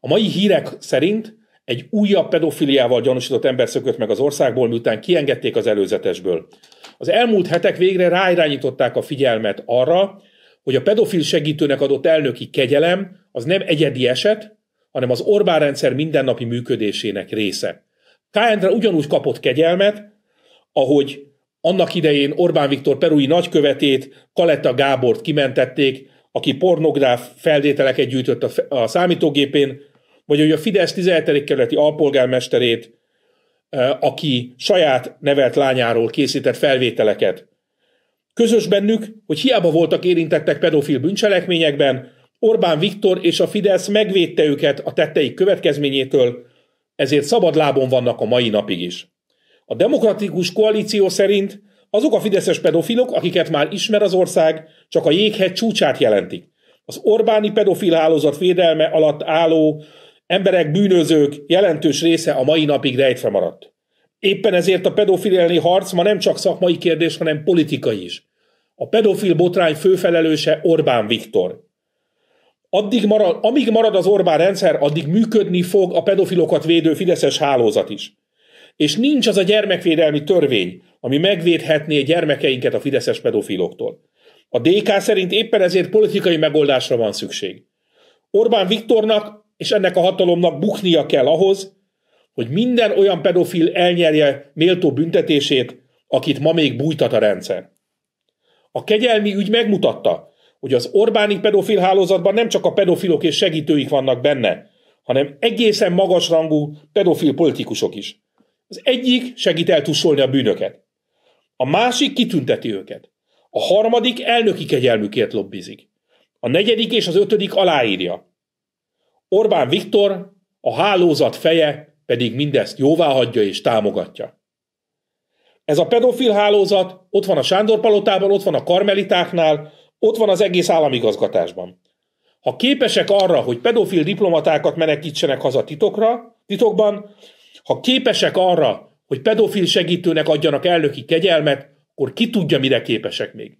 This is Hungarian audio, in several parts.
A mai hírek szerint egy újabb pedofiliával gyanúsított ember szökött meg az országból, miután kiengedték az előzetesből. Az elmúlt hetek végre ráirányították a figyelmet arra, hogy a pedofil segítőnek adott elnöki kegyelem az nem egyedi eset, hanem az Orbán rendszer mindennapi működésének része. Kájendre ugyanúgy kapott kegyelmet, ahogy annak idején Orbán Viktor perui nagykövetét, Kaletta Gábort kimentették, aki pornográf feltételeket gyűjtött a, a számítógépén, vagy hogy a Fidesz 17. kerületi alpolgármesterét, e, aki saját nevelt lányáról készített felvételeket. Közös bennük, hogy hiába voltak érintettek pedofil bűncselekményekben, Orbán Viktor és a Fidesz megvédte őket a tetteik következményétől, ezért szabad lábon vannak a mai napig is. A demokratikus koalíció szerint azok a fideszes pedofilok, akiket már ismer az ország, csak a jéghegy csúcsát jelentik. Az Orbáni pedofil hálózat védelme alatt álló emberek, bűnözők jelentős része a mai napig rejtve maradt. Éppen ezért a pedofil elleni harc ma nem csak szakmai kérdés, hanem politikai is. A pedofil botrány főfelelőse Orbán Viktor. Addig marad, amíg marad az Orbán rendszer, addig működni fog a pedofilokat védő Fideszes hálózat is és nincs az a gyermekvédelmi törvény, ami megvédhetné gyermekeinket a fideszes pedofiloktól. A DK szerint éppen ezért politikai megoldásra van szükség. Orbán Viktornak és ennek a hatalomnak buknia kell ahhoz, hogy minden olyan pedofil elnyerje méltó büntetését, akit ma még bújtat a rendszer. A kegyelmi ügy megmutatta, hogy az Orbáni pedofil hálózatban nem csak a pedofilok és segítőik vannak benne, hanem egészen magasrangú pedofil politikusok is. Az egyik segít eltusolni a bűnöket. A másik kitünteti őket. A harmadik elnöki kegyelmükért lobbizik. A negyedik és az ötödik aláírja. Orbán Viktor, a hálózat feje pedig mindezt jóvá hagyja és támogatja. Ez a pedofil hálózat ott van a Sándor Palotában, ott van a karmelitáknál, ott van az egész államigazgatásban. Ha képesek arra, hogy pedofil diplomatákat menekítsenek haza titokra, titokban, ha képesek arra, hogy pedofil segítőnek adjanak elnöki kegyelmet, akkor ki tudja, mire képesek még.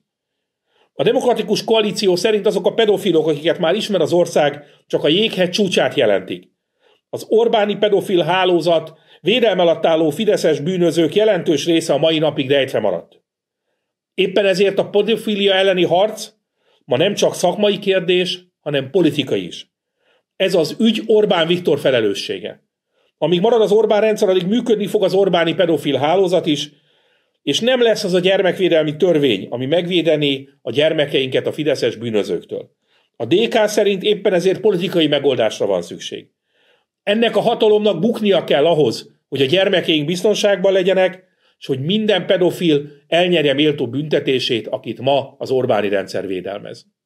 A demokratikus koalíció szerint azok a pedofilok, akiket már ismer az ország, csak a jéghegy csúcsát jelentik. Az Orbáni pedofil hálózat védelm alatt álló fideszes bűnözők jelentős része a mai napig rejtve maradt. Éppen ezért a pedofilia elleni harc ma nem csak szakmai kérdés, hanem politikai is. Ez az ügy Orbán Viktor felelőssége. Amíg marad az Orbán rendszer, addig működni fog az Orbáni pedofil hálózat is, és nem lesz az a gyermekvédelmi törvény, ami megvédeni a gyermekeinket a fideszes bűnözőktől. A DK szerint éppen ezért politikai megoldásra van szükség. Ennek a hatalomnak buknia kell ahhoz, hogy a gyermekeink biztonságban legyenek, és hogy minden pedofil elnyerje méltó büntetését, akit ma az Orbáni rendszer védelmez.